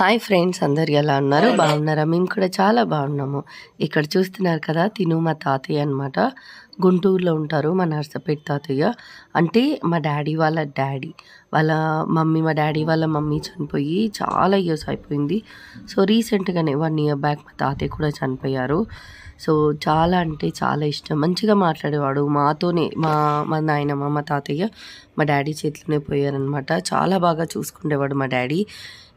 hi friends అందరు ఎలా ఉన్నారు బాగున్నారా మేము కూడా చాలా బాగున్నాము ఇక్కడ చూస్తున్నారు కదా తిను మా తాతయ్య అనమాట గుంటూరులో ఉంటారు మా నర్సపేట తాతయ్య అంటే మా డాడీ వాళ్ళ డాడీ వాళ్ళ మమ్మీ మా డాడీ వాళ్ళ మమ్మీ చనిపోయి చాలా ఇయర్స్ అయిపోయింది సో రీసెంట్గానే వన్ ఇయర్ బ్యాక్ మా తాతయ్య కూడా చనిపోయారు సో చాలా అంటే చాలా ఇష్టం మంచిగా మాట్లాడేవాడు మాతోనే మా మా నాయనమ్మ మా తాతయ్య మా డాడీ చేతిలోనే పోయారనమాట చాలా బాగా చూసుకునేవాడు మా డాడీ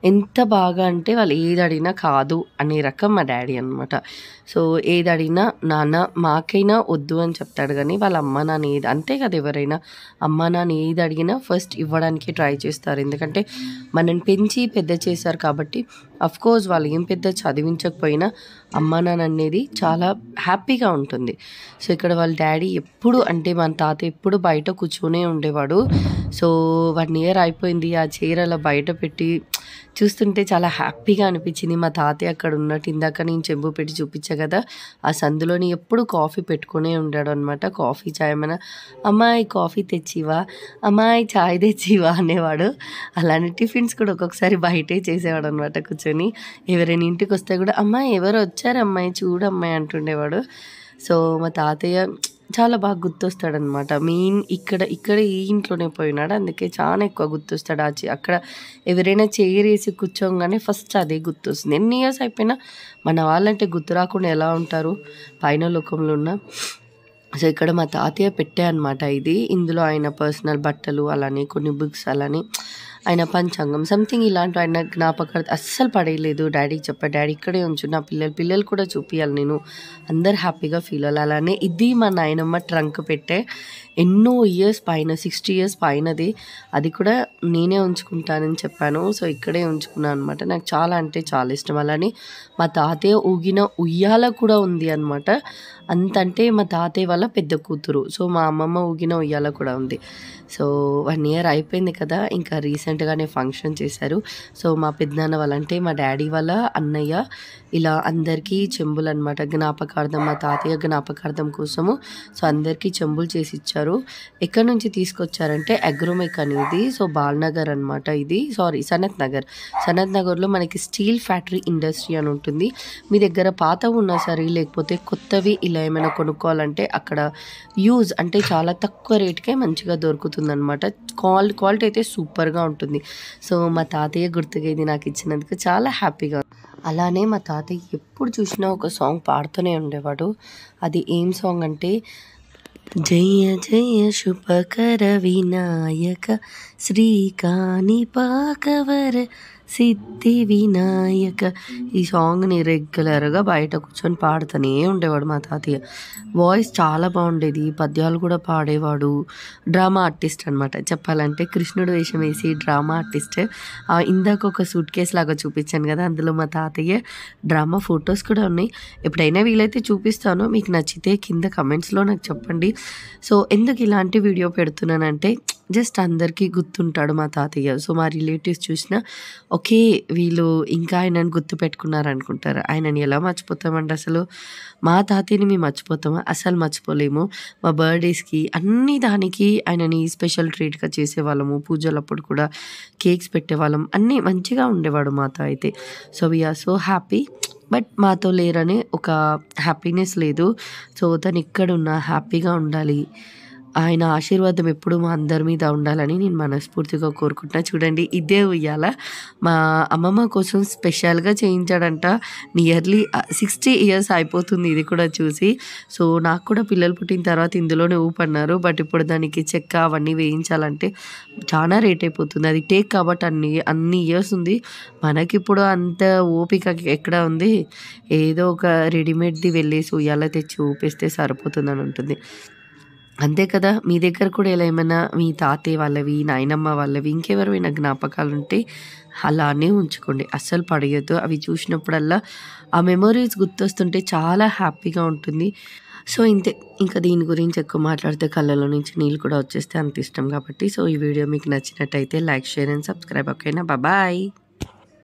ఎంత బాగా అంటే వాళ్ళు ఏది అడిగినా కాదు అనే రకం మా డాడీ అనమాట సో ఏది అడిగినా నాన్న మాకైనా వద్దు అని చెప్పి చెప్తాడు కానీ వాళ్ళ అమ్మ నాన్న ఏది అంతే కదా ఎవరైనా అమ్మ నాన్న ఏది అడిగినా ఫస్ట్ ఇవ్వడానికి ట్రై చేస్తారు ఎందుకంటే మనం పెంచి పెద్ద చేశారు కాబట్టి కోర్స్ వాళ్ళు ఏం పెద్ద చదివించకపోయినా అమ్మ నాన్న అనేది చాలా హ్యాపీగా ఉంటుంది సో ఇక్కడ వాళ్ళ డాడీ ఎప్పుడు అంటే మన తాత ఎప్పుడు బయట కూర్చునే ఉండేవాడు సో వన్ ఇయర్ అయిపోయింది ఆ చీర అలా బయట పెట్టి చూస్తుంటే చాలా హ్యాపీగా అనిపించింది మా తాతయ్య అక్కడ ఉన్నట్టు ఇందాక నేను చెంబు పెట్టి చూపించా కదా ఆ సందులోని ఎప్పుడు కాఫీ పెట్టుకునే ఉంటాడు అనమాట కాఫీ చాయ్ మన అమ్మాయి కాఫీ తెచ్చివా అమ్మాయి చాయ్ తెచ్చివా అనేవాడు అలానే టిఫిన్స్ కూడా ఒక్కొక్కసారి బయటే చేసేవాడు అనమాట కూర్చొని ఎవరైనా ఇంటికి వస్తే కూడా అమ్మాయి ఎవరు వచ్చారు అమ్మాయి చూడమ్మాయి అంటుండేవాడు సో మా తాతయ్య చాలా బాగా గుర్తొస్తాడనమాట మెయిన్ ఇక్కడ ఇక్కడ ఈ ఇంట్లోనే పోయినాడు అందుకే చాలా ఎక్కువ గుర్తొస్తాడు ఆ అక్కడ ఎవరైనా చైర్ వేసి కూర్చోగానే ఫస్ట్ అదే గుర్తొస్తుంది ఎన్ని ఇయర్స్ అయిపోయినా మన వాళ్ళంటే గుర్తు రాకుండా ఎలా ఉంటారు పైన లోకంలో ఉన్న సో ఇక్కడ మా తాతయ్య పెట్టే అనమాట ఇది ఇందులో ఆయన పర్సనల్ బట్టలు అలానే కొన్ని బుక్స్ అలానే ఆయన పంచాంగం సంథింగ్ ఇలాంటి ఆయన జ్ఞాపకార్థ అస్సలు పడేయలేదు డాడీకి చెప్పా డాడీ ఇక్కడే ఉంచు నా పిల్లలు పిల్లలు కూడా చూపించాలి నేను అందరు హ్యాపీగా ఫీల్ అవ్వాలి అలానే ఇది మా నాయనమ్మ ట్రంక్ పెట్టే ఎన్నో ఇయర్స్ పైన సిక్స్టీ ఇయర్స్ పైనది అది కూడా నేనే ఉంచుకుంటానని చెప్పాను సో ఇక్కడే ఉంచుకున్నాను అనమాట నాకు చాలా అంటే చాలా ఇష్టం అలానే మా తాతయ్య ఊగిన ఉయ్యాల కూడా ఉంది అనమాట అంతంటే మా తాతయ్య వాళ్ళ పెద్ద కూతురు సో మా అమ్మమ్మ ఊగిన ఉయ్యాల కూడా ఉంది సో వన్ ఇయర్ అయిపోయింది కదా ఇంకా రీసెంట్గానే ఫంక్షన్ చేశారు సో మా పెద్దనాన్న వాళ్ళంటే మా డాడీ వాళ్ళ అన్నయ్య ఇలా అందరికీ చెంబులు అనమాట జ్ఞాపకార్థం మా తాతయ్య జ్ఞాపకార్థం కోసము సో అందరికీ చెంబులు చేసి ఇచ్చారు చేస్తారు ఎక్కడి నుంచి తీసుకొచ్చారంటే అగ్రోమెక్ అనేది సో బాల్నగర్ అనమాట ఇది సారీ సనత్ నగర్ సనత్ నగర్లో మనకి స్టీల్ ఫ్యాక్టరీ ఇండస్ట్రీ అని ఉంటుంది మీ దగ్గర పాత ఉన్నా సరే లేకపోతే కొత్తవి ఇలా ఏమైనా కొనుక్కోవాలంటే అక్కడ యూజ్ అంటే చాలా తక్కువ రేట్కే మంచిగా దొరుకుతుందనమాట క్వాల్ క్వాలిటీ అయితే సూపర్గా ఉంటుంది సో మా తాతయ్య గుర్తుగా నాకు ఇచ్చినందుకు చాలా హ్యాపీగా అలానే మా తాతయ్య ఎప్పుడు చూసినా ఒక సాంగ్ పాడుతూనే ఉండేవాడు అది ఏం సాంగ్ అంటే जय जय शुभकर विनायक श्रीकानि पाकवर సిద్ధి వినాయక ఈ సాంగ్ని రెగ్యులర్గా బయట కూర్చొని పాడుతూనే ఉండేవాడు మా తాతయ్య వాయిస్ చాలా బాగుండేది పద్యాలు కూడా పాడేవాడు డ్రామా ఆర్టిస్ట్ అనమాట చెప్పాలంటే కృష్ణుడు వేషం వేసి డ్రామా ఆర్టిస్ట్ ఇందాక ఒక సూట్ కేస్ లాగా చూపించాను కదా అందులో మా తాతయ్య డ్రామా ఫొటోస్ కూడా ఉన్నాయి ఎప్పుడైనా వీలైతే చూపిస్తాను మీకు నచ్చితే కింద కమెంట్స్లో నాకు చెప్పండి సో ఎందుకు ఇలాంటి వీడియో పెడుతున్నానంటే జస్ట్ అందరికీ గుర్తుంటాడు మా తాతయ్య సో మా రిలేటివ్స్ చూసినా ఒకే వీళ్ళు ఇంకా ఆయనను గుర్తు పెట్టుకున్నారు అనుకుంటారు ఆయనని ఎలా మర్చిపోతామండి అసలు మా తాతయ్యని మేము మర్చిపోతామా అసలు మర్చిపోలేము మా బర్త్డేస్కి అన్ని దానికి ఆయనని స్పెషల్ ట్రీట్గా చేసేవాళ్ళము పూజలప్పుడు కూడా కేక్స్ పెట్టేవాళ్ళం అన్నీ మంచిగా ఉండేవాడు మాతో అయితే so we are so happy but మాతో లేరనే ఒక హ్యాపీనెస్ లేదు సో తను ఇక్కడ ఉన్న హ్యాపీగా ఉండాలి ఆయన ఆశీర్వాదం ఎప్పుడు మా అందరి మీద ఉండాలని నేను మనస్ఫూర్తిగా కోరుకుంటున్నా చూడండి ఇదే ఉయ్యాల మా అమ్మమ్మ కోసం స్పెషల్గా చేయించాడంట నియర్లీ సిక్స్టీ ఇయర్స్ అయిపోతుంది ఇది కూడా చూసి సో నాకు కూడా పిల్లలు పుట్టిన తర్వాత ఇందులోనే ఊపన్నారు బట్ ఇప్పుడు దానికి చెక్క అవన్నీ వేయించాలంటే చాలా రేట్ అయిపోతుంది అది టేక్ కాబట్టి అన్ని అన్ని ఇయర్స్ ఉంది మనకిప్పుడు అంత ఓపిక ఎక్కడ ఉంది ఏదో ఒక రెడీమేడ్ది వెళ్ళేసి ఉయ్యాల తెచ్చి ఊపిస్తే సరిపోతుందని ఉంటుంది అంతే కదా మీ దగ్గర కూడా ఎలా ఏమైనా మీ తాతయ్య వాళ్ళవి నాయనమ్మ వాళ్ళవి ఇంకెవరైనా జ్ఞాపకాలు ఉంటే అలానే ఉంచుకోండి అస్సలు పడేయద్దు అవి చూసినప్పుడల్లా ఆ మెమరీస్ గుర్తొస్తుంటే చాలా హ్యాపీగా ఉంటుంది సో ఇంతే ఇంకా దీని గురించి ఎక్కువ మాట్లాడితే కళ్ళలో నుంచి నీళ్ళు కూడా వచ్చేస్తే అంత ఇష్టం కాబట్టి సో ఈ వీడియో మీకు నచ్చినట్టయితే లైక్ షేర్ అండ్ సబ్స్క్రైబ్ ఓకేనా బాయ్